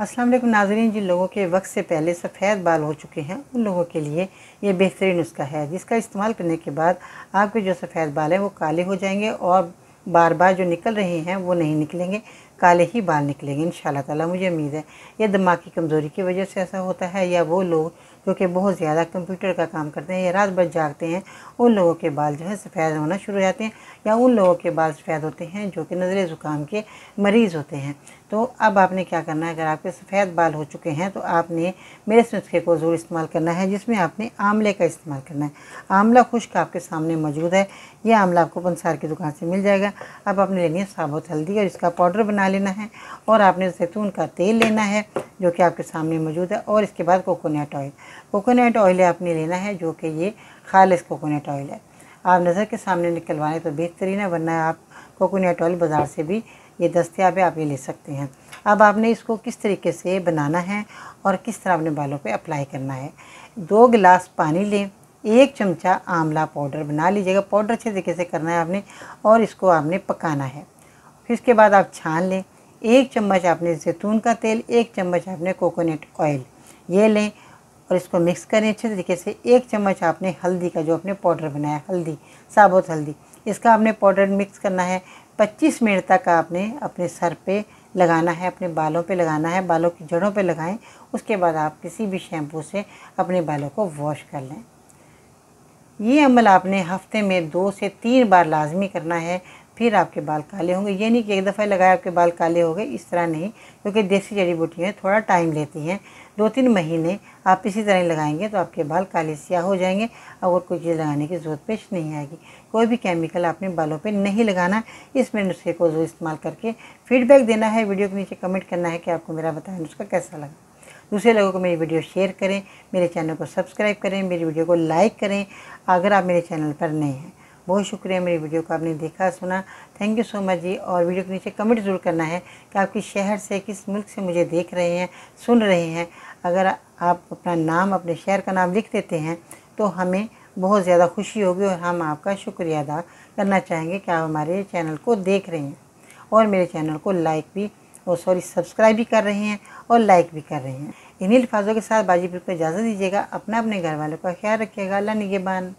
अस्सलाम वालेकुम नाजरीन जिन लोगों के वक्त से पहले सफ़ेद बाल हो चुके हैं उन लोगों के लिए ये बेहतरीन नुस्खा है जिसका इस्तेमाल करने के बाद आपके जो सफ़ेद बाल हैं वो काले हो जाएंगे और बार बार जो निकल रहे हैं वो नहीं निकलेंगे काले ही बाल निकलेंगे इन ताला मुझे उम्मीद है यह दिमाग की कमज़ोरी की वजह से ऐसा होता है या वो लोग जो कि बहुत ज़्यादा कंप्यूटर का काम करते हैं या रात भर जागते हैं उन लोगों के बाल जो है सफ़ेद होना शुरू हो जाते हैं या उन लोगों के बाल सफ़ेद होते हैं जो कि नज़र ज़ुकाम के मरीज़ होते हैं तो अब आपने क्या करना है अगर आपके सफ़ेद बाल हो चुके हैं तो आपने मेरे नुस्खे को ज़रूर इस्तेमाल करना है जिसमें आपने आमले का इस्तेमाल करना है आमला खुश्क आपके सामने मौजूद है यह आमला आपको पंसार की दुकान से मिल जाएगा अब आपने लेनी है साबुत हल्दी और इसका पाउडर बना लेना है और आपने जैतून का तेल लेना है जो कि आपके सामने मौजूद है और इसके बाद कोकोनट ऑयल कोकोनट ऑयल आपने लेना है जो कि ये खालिश कोकोनट ऑयल है आप नज़र के सामने निकलवाएँ तो बेहतरीन है वरना आप कोकोनट ऑयल बाज़ार से भी ये दस्तियाब है आप ये ले सकते हैं अब आपने इसको किस तरीके से बनाना है और किस तरह अपने बालों पे अप्लाई करना है दो गिलास पानी लें एक चमचा आंवला पाउडर बना लीजिएगा पाउडर अच्छे तरीके से करना है आपने और इसको आपने पकाना है फिर इसके बाद आप छान लें एक चम्मच आपने जैतून का तेल एक चम्मच आपने कोकोनट ऑयल ये लें और इसको मिक्स करें अच्छे तरीके से एक चम्मच आपने हल्दी का जो आपने पाउडर बनाया हल्दी साबुत हल्दी इसका आपने पाउडर मिक्स करना है 25 मिनट तक आपने अपने सर पे लगाना है अपने बालों पे लगाना है बालों की जड़ों पे लगाएं उसके बाद आप किसी भी शैम्पू से अपने बालों को वॉश कर लें ये अमल आपने हफ्ते में दो से तीन बार लाजमी करना है फिर आपके बाल काले होंगे ये नहीं कि एक दफ़ा लगाए आपके बाल काले हो गए इस तरह नहीं क्योंकि देसी जड़ी बूटियाँ थोड़ा टाइम लेती हैं दो तीन महीने आप इसी तरह लगाएंगे तो आपके बाल काले स्याह हो जाएंगे और कोई चीज़ लगाने की ज़रूरत पेश नहीं आएगी कोई भी केमिकल आपने बालों पे नहीं लगाना इसमें नुस्खे को जरूर इस्तेमाल करके फीडबैक देना है वीडियो के नीचे कमेंट करना है कि आपको मेरा बताया नुस्खा कैसा लगा दूसरे लोगों को मेरी वीडियो शेयर करें मेरे चैनल को सब्सक्राइब करें मेरी वीडियो को लाइक करें अगर आप मेरे चैनल पर नए हैं बहुत शुक्रिया मेरी वीडियो को आपने देखा सुना थैंक यू सो मच जी और वीडियो के नीचे कमेंट ज़रूर करना है कि आप किस शहर से किस मुल्क से मुझे देख रहे हैं सुन रहे हैं अगर आप अपना नाम अपने शहर का नाम लिख देते हैं तो हमें बहुत ज़्यादा खुशी होगी और हम आपका शुक्रिया अदा करना चाहेंगे कि आप हमारे चैनल को देख रहे हैं और मेरे चैनल को लाइक भी और सॉरी सब्सक्राइब भी कर रहे हैं और लाइक भी कर रहे हैं इन्हीं लिफाजों के साथ बाजीपुर को इजाज़त दीजिएगा अपना अपने घर वालों का ख्याल रखिएगा अल्लाह निगेबान